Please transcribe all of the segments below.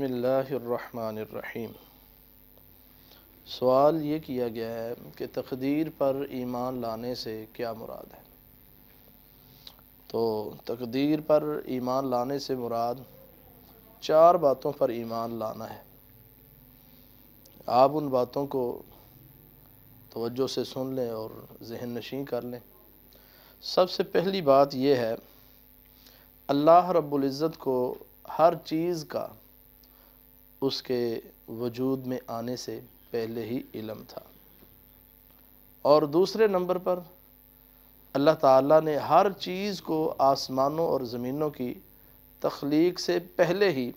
बसमीम सवाल ये किया गया है कि तकदीर पर ईमान लाने से क्या मुराद है तो तकदीर पर ईमान लाने से मुराद चार बातों पर ईमान लाना है आप उन बातों को तोज्जो से सुन लें और जहन नशीं कर लें सबसे पहली बात यह है अल्लाह रब्बुल इज़्ज़त को हर चीज़ का उसके वजूद में आने से पहले ही इलम था और दूसरे नंबर पर अल्लाह ताला ने हर चीज़ को आसमानों और ज़मीनों की तख्लीक से पहले ही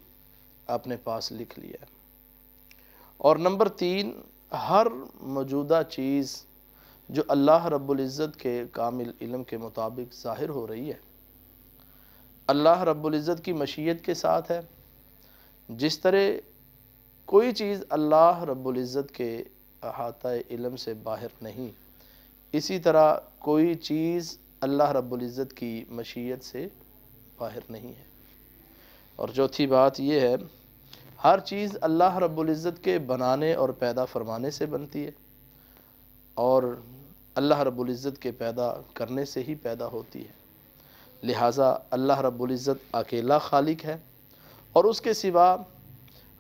अपने पास लिख लिया और नंबर तीन हर मौजूदा चीज़ जो अल्लाह रब्ज़त के कामिल इलम के मुताबिक ज़ाहिर हो रही है अल्लाह रब्ज़त की मशीयत के साथ है जिस तरह कोई चीज़ अल्लाह रब्ज़त के अहात इलम से बाहर नहीं इसी तरह कोई चीज़ अल्लाह रब्ज़त की मशीयत से बाहर नहीं है और चौथी बात यह है हर चीज़ अल्लाह रब्ज़त के बनाने और पैदा फरमाने से बनती है और अल्लाह रब्ज़त के पैदा करने से ही पैदा होती है लिहाजा अल्लाह रब्ज़त अकेला खालिक है और उसके सिवा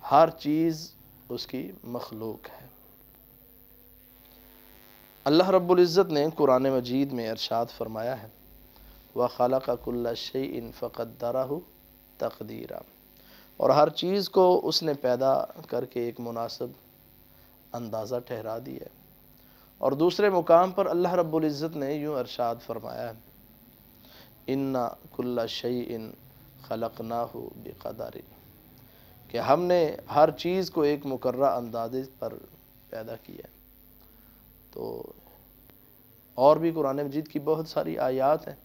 हर चीज़ उसकी मखलूक है अल्लाह रब्ज़त ने कुरान मजीद में अरशाद फरमाया है व खाला का कुल्ला शई इन तकदीरा और हर चीज़ को उसने पैदा करके एक मुनासब अंदाज़ा ठहरा दिया और दूसरे मुकाम पर अल्लाह रब्ज़त ने यूँ अरशाद फरमाया है इन्ना कुल्ला शई इन खलक ना हो बेकदारी कि हमने हर चीज़ को एक मुकर अंदाजे पर पैदा किया तो और भी कुरान मजीद की बहुत सारी आयात हैं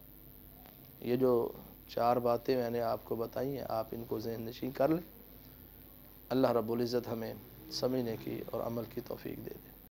ये जो चार बातें मैंने आपको बताई हैं आप इनको जहन नशी कर लें अल्लाह इज़्ज़त हमें समझने की और अमल की तोफ़ी दे दें